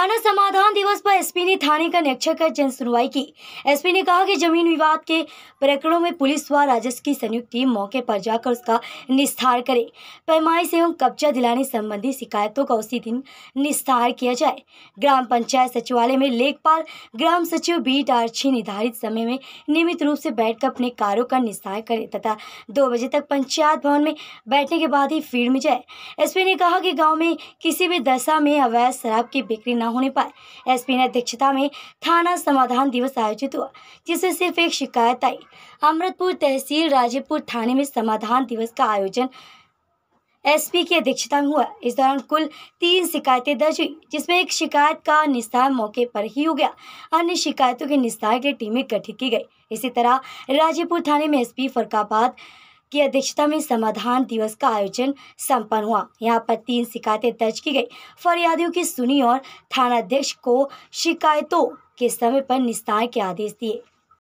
थाना समाधान दिवस पर एसपी ने थाने का निरीक्षण कर जन सुनवाई की एसपी ने कहा कि जमीन विवाद के प्रकरणों में पुलिस व राजस्व की संयुक्त टीम मौके पर जाकर उसका निस्तार करे पैमाइश एवं कब्जा दिलाने संबंधी शिकायतों का उसी दिन निस्तार किया जाए ग्राम पंचायत सचिवालय में लेखपाल ग्राम सचिव बी डारछी निर्धारित समय में नियमित रूप से बैठकर अपने कार्यो का निस्तार करे तथा दो बजे तक पंचायत भवन में बैठने के बाद ही फील्ड में जाए एसपी ने कहा कि गाँव में किसी भी दशा में अवैध शराब की बिक्री न होने पर एसपी ने अध्यक्षता में थाना समाधान दिवस आयोजित हुआ जिसे सिर्फ एक शिकायत आई अमृतपुर तहसील राजीपुर थाने में समाधान दिवस का आयोजन एसपी की अध्यक्षता में हुआ इस दौरान कुल तीन शिकायतें दर्ज हुई जिसमें एक शिकायत का निस्तार मौके पर ही हो गया अन्य शिकायतों के निस्तार के लिए टीमें गठित की गई इसी तरह राजीपुर थाने में एसपी फरकाबाद की अध्यक्षता में समाधान दिवस का आयोजन सम्पन्न हुआ यहाँ पर तीन शिकायतें दर्ज की गई फरियादियों की सुनी और थानाध्यक्ष को शिकायतों के समय पर निस्तार के आदेश दिए